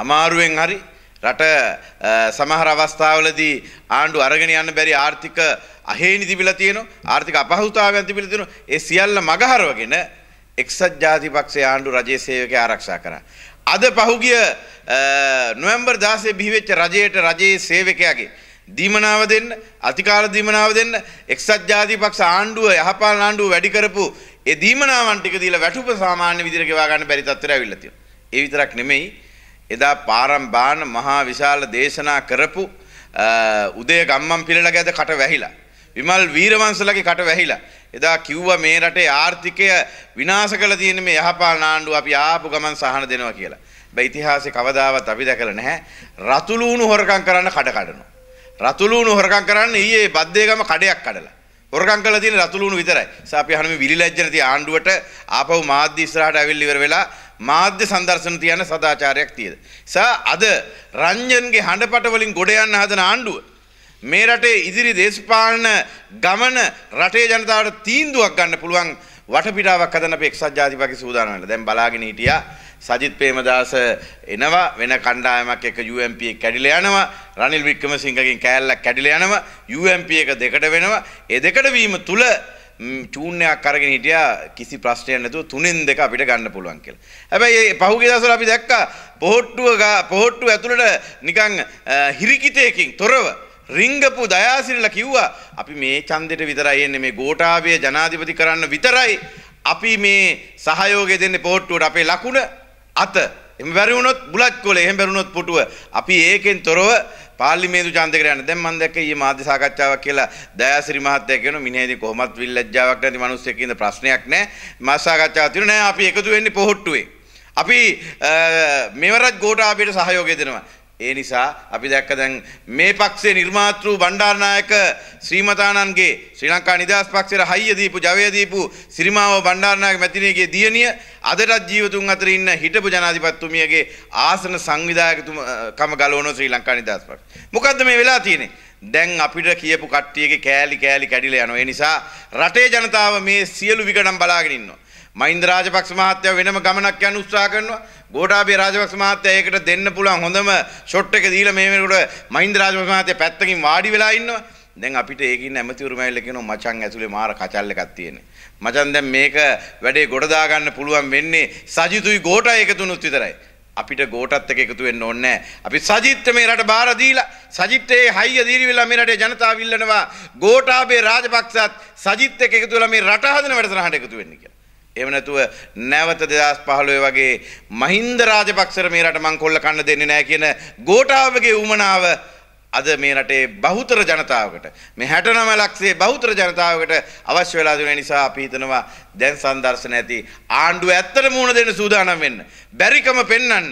අමාරුවෙන් හරි රට සමහර අවස්ථාවලදී ආණ්ඩු අරගෙන යන්න බැරි ආර්ථික අහේනි තිබිලා තියෙනවා ආර්ථික අපහසුතාවයන් තිබිලා තියෙනවා ඒ සියල්ල මගහරවගෙන එක්සත් ජාතිපක්ෂයේ ආණ්ඩු රජයේ සේවකය ආරක්ෂා කරා අද පහුගිය නොවැම්බර් 16 බිහිවෙච්ච රජයට රජයේ සේවකයාගේ දීමනාව දෙන්න අතිකාල දීමනාව දෙන්න එක්සත් ජාතිපක්ෂ ආණ්ඩුව යහපාලන ආණ්ඩුව වැඩි කරපු ඒ දීමනාවන් ටික දීලා වැටුප සාමාන්‍ය විදිහට ගෙවා ගන්න බැරි තත්ත්වයට ඇවිල්ලා තියෙනවා. ඒ විතරක් නෙමෙයි එදා පාරම්බාන මහා විශාල දේශනා කරපු උදේ ගම්මන් පිළල ගැද කට වැහිලා. විමල් වීරවංශලගේ කට වැහිලා. එදා කිව්වා මේ රටේ ආර්ථිකය විනාශ කළ තියෙන මේ යහපාලන ආණ්ඩුව අපි ආපු ගමන් සහන දෙනවා කියලා. බෑ ඉතිහාසයේ කවදාවත් අපි දැකලා නැහැ. රතුළුණු හොරකම් කරන්න කඩ කඩනවා. රතුළුණු හොරකම් කරන්න ඊයේ බද්දේගම කඩයක් කඩලා. හොරකම් කළා තියෙන රතුළුණු විතරයි. සාපි අහන මේ විලිලැජ්ජන තිය ආණ්ඩුවට ආපහු මාධ්‍ය ඉස්සරහට ඇවිල්ලා ඉවර වෙලා මාධ්‍ය සංදර්ශන තියන්න සදාචාරයක් තියෙද. සා අද රංජන්ගේ හඬපට වලින් ගොඩ යන්න හදන ආණ්ඩුව මේ රටේ ඉදිරි දේශපාලන ගමන රටේ ජනතාවට තීන්දුවක් ගන්න පුළුවන් වටපිටාවක් හදන අපේ එක්සත් ජාතිපති සූදානම් වෙලා. දැන් බලාගෙන හිටියා සජිත් ප්‍රේමදාස එනවා වෙන කණ්ඩායමක් එක්ක UMP එක කැඩිලා යනවා. රනිල් වික්‍රමසිංහගෙන් කෑල්ලක් කැඩිලා යනවා. UMP එක දෙකට වෙනවා. ඒ දෙකට වීම තුල චූර්ණයක් අරගෙන හිටියා කිසි ප්‍රශ්නයක් නැතුව තුනෙන් දෙක අපිට ගන්න පුළුවන් කියලා. හැබැයි මේ පහුගිය දවස්වල අපි දැක්කා පොහොට්ටුව පොහොට්ටුව ඇතුළට නිකන් හිරිකිතයකින් තොරව රිංගපු දයාසිරිලා කිව්වා අපි මේ ඡන්දෙට විතරයි එන්නේ මේ ගෝඨාභය ජනාධිපති කරන්න විතරයි අපි මේ සහයෝගය දෙන්නේ පොහොට්ටුවට අපේ ලකුණ අත එහෙම බැරි වුණොත් බුලත් කොලේ එහෙම බැරුණොත් පුටුව අපි ඒකෙන් තොරව පාර්ලිමේන්තු ඡන්දයකට යන්න දැන් මම දැක්ක ඊයේ මාධ්‍ය සාකච්ඡාවක් කියලා දයාසිරි මහත්තයා කියන මිනිහෙදී කොහොමත් විල්ලැජ්ජාවක් නැති මිනිස්සෙක් ඉඳ ප්‍රශ්නයක් නැහැ මාධ්‍ය සාකච්ඡාවක් තියෙනවා නෑ අපි එකතු වෙන්නේ පොහොට්ටුවේ අපි මෙවරත් ගෝඨාභයට සහයෝගය දෙනවා ඒ නිසා අපි දැක්ක දැන් මේ පක්ෂයේ නිර්මාතෘ බණ්ඩාරනායක ශ්‍රීමතානන්ගේ ශ්‍රී ලංකා නිදහස් පක්ෂයට හයිය දීපු ජවය දීපු සිරිමාව බණ්ඩාරනායක මැතිණියගේ දියණිය අදටත් ජීවතුන් අතර ඉන්න හිටපු ජනාධිපතිතුමියගේ ආසන සංවිධායකතුමකම ගලවන ශ්‍රී ලංකා නිදහස් පක්ෂය. මොකද්ද මේ වෙලා තියෙන්නේ? දැන් අපිට කියපු කට්ටියගේ කෑලි කෑලි කැඩිලා යනවා. ඒ නිසා රටේ ජනතාව මේ සියලු විකඩම් බලාගෙන ඉන්නවා. මහින්ද රාජපක්ෂ මහත්තයා වෙනම ගමනක් යන්න උත්සාහ කරනවා. ගෝඨාභය රාජපක්ෂ මහත්තයා ඒකට දෙන්න පුළුවන් හොඳම ෂොට් එක දීලා මේ වෙනකොට මහින්ද රාජපක්ෂ මහත්තයා පැත්තකින් වාඩි වෙලා ඉන්නවා. දැන් අපිට ඒකින් ඇමතිවරු මැවිල්ලා කියනවා මචං ඇතුලේ මාර කචල් එකක් තියෙන්නේ. මචං දැන් මේක වැඩේ ගොඩ දා ගන්න පුළුවන් වෙන්නේ සජිතුයි ගෝඨා එකතුනුත් විතරයි. අපිට ගෝටත් එක එකතු වෙන්න ඕනේ නැහැ. අපි සජිත්ට මේ රට බාර දීලා සජිත්ටේ හයිය දීරි වෙලා මේ රටේ ජනතාව ඉල්ලනවා ගෝඨාභය රාජපක්ෂත් සජිත් එක්ක එකතු වෙලා මේ රට හදන වැඩසටහනට එකතු වෙන්න කියලා. එහෙම නැතුව නැවත 2015 වගේ මහින්ද රාජපක්ෂර මේ රට මං කොල්ල කන්න දෙන්නේ නැහැ කියන ගෝඨාභගේ උමනාව අද මේ රටේ බහුතර ජනතාවකට මේ 69 ලක්ෂයේ බහුතර ජනතාවකට අවශ්‍ය වෙලා දෙන නිසා අපි හිතනවා දැන් සම්දර්ශන ඇති ආණ්ඩුව ඇත්තට මුණ දෙන්න සූදානම් වෙන්න බැරිකම පෙන්වන්න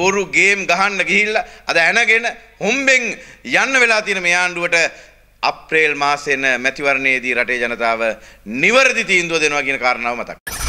බොරු ගේම් ගහන්න ගිහිල්ලා අද ඇනගෙන හොම්බෙන් යන්න වෙලා තියෙන මේ ආණ්ඩුවට අප්‍රේල් මාසෙන මැතිවරණයේදී රටේ ජනතාව නිවැරදි තීන්දුව දෙනවා කියන කාරණාව මතක්